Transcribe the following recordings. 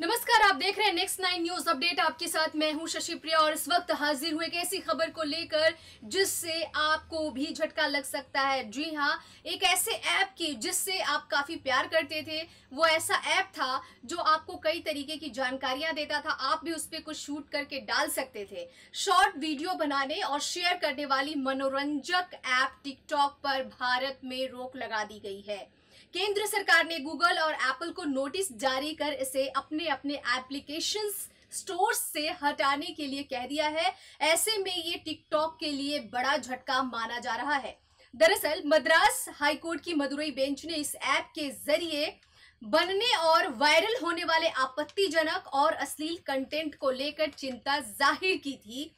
नमस्कार आप देख रहे हैं नेक्स्ट नाइन न्यूज अपडेट आपके साथ मैं हूं शशि प्रिया और इस वक्त हाजिर हुए एक ऐसी खबर को लेकर जिससे आपको भी झटका लग सकता है जी हां एक ऐसे ऐप की जिससे आप काफी प्यार करते थे वो ऐसा ऐप था जो आपको कई तरीके की जानकारियां देता था आप भी उस पर कुछ शूट करके डाल सकते थे शॉर्ट वीडियो बनाने और शेयर करने वाली मनोरंजक ऐप टिकटॉक पर भारत में रोक लगा दी गई है केंद्र सरकार ने गूगल और एप्पल को नोटिस जारी कर इसे अपने अपने एप्लीकेशन स्टोर से हटाने के लिए कह दिया है ऐसे में ये टिकटॉक के लिए बड़ा झटका माना जा रहा है दरअसल मद्रास कोर्ट की मदुरई बेंच ने इस ऐप के जरिए बनने और वायरल होने वाले आपत्तिजनक और अश्लील कंटेंट को लेकर चिंता जाहिर की थी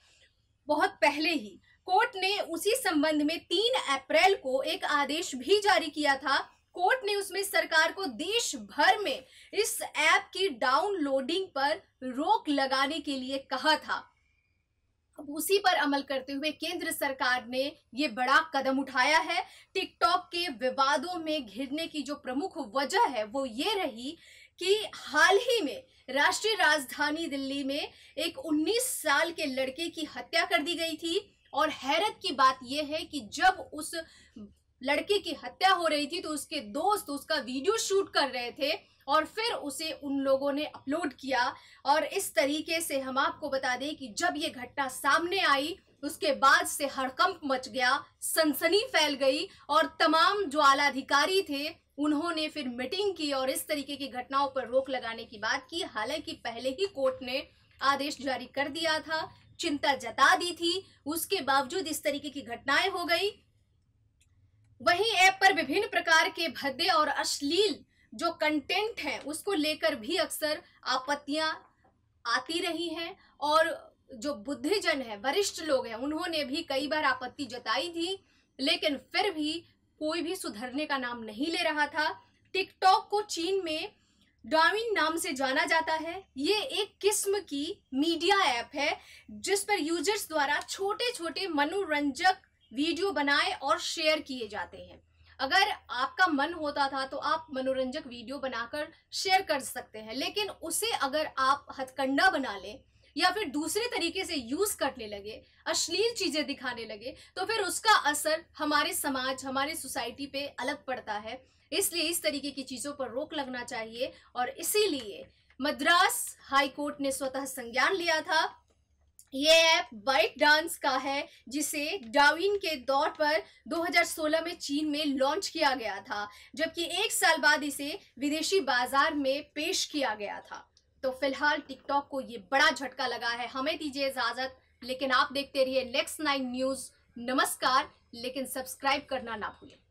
बहुत पहले ही कोर्ट ने उसी संबंध में तीन अप्रैल को एक आदेश भी जारी किया था कोर्ट ने उसमें सरकार को देश भर में इस ऐप की डाउनलोडिंग पर रोक लगाने के लिए कहा था अब उसी पर अमल करते हुए केंद्र सरकार ने ये बड़ा कदम उठाया है टिकटॉक के विवादों में घिरने की जो प्रमुख वजह है वो ये रही कि हाल ही में राष्ट्रीय राजधानी दिल्ली में एक 19 साल के लड़के की हत्या कर दी गई थी और हैरत की बात यह है कि जब उस लड़के की हत्या हो रही थी तो उसके दोस्त उसका वीडियो शूट कर रहे थे और फिर उसे उन लोगों ने अपलोड किया और इस तरीके से हम आपको बता दें कि जब ये घटना सामने आई उसके बाद से हड़कंप मच गया सनसनी फैल गई और तमाम जो आला अधिकारी थे उन्होंने फिर मीटिंग की और इस तरीके की घटनाओं पर रोक लगाने की बात की हालांकि पहले ही कोर्ट ने आदेश जारी कर दिया था चिंता जता दी थी उसके बावजूद इस तरीके की घटनाएं हो गई पर विभिन्न प्रकार के भद्दे और अश्लील जो कंटेंट है उसको लेकर भी अक्सर आपत्तियां आती रही हैं और जो बुद्धिजन है वरिष्ठ लोग हैं उन्होंने भी कई बार आपत्ति जताई थी लेकिन फिर भी कोई भी सुधरने का नाम नहीं ले रहा था टिकटॉक को चीन में डाविन नाम से जाना जाता है ये एक किस्म की मीडिया ऐप है जिस पर यूजर्स द्वारा छोटे छोटे मनोरंजक वीडियो बनाए और शेयर किए जाते हैं अगर आपका मन होता था तो आप मनोरंजक वीडियो बनाकर शेयर कर सकते हैं लेकिन उसे अगर आप हथकंडा बना लें या फिर दूसरे तरीके से यूज करने लगे अश्लील चीजें दिखाने लगे तो फिर उसका असर हमारे समाज हमारे सोसाइटी पे अलग पड़ता है इसलिए इस तरीके की चीजों पर रोक लगना चाहिए और इसीलिए मद्रास हाई कोर्ट ने स्वतः संज्ञान लिया था ये ऐप बाइक डांस का है जिसे डाविन के दौर पर 2016 में चीन में लॉन्च किया गया था जबकि एक साल बाद इसे विदेशी बाजार में पेश किया गया था तो फिलहाल टिकटॉक को ये बड़ा झटका लगा है हमें दीजिए इजाज़त लेकिन आप देखते रहिए नेक्स्ट नाइन न्यूज़ नमस्कार लेकिन सब्सक्राइब करना ना भूलें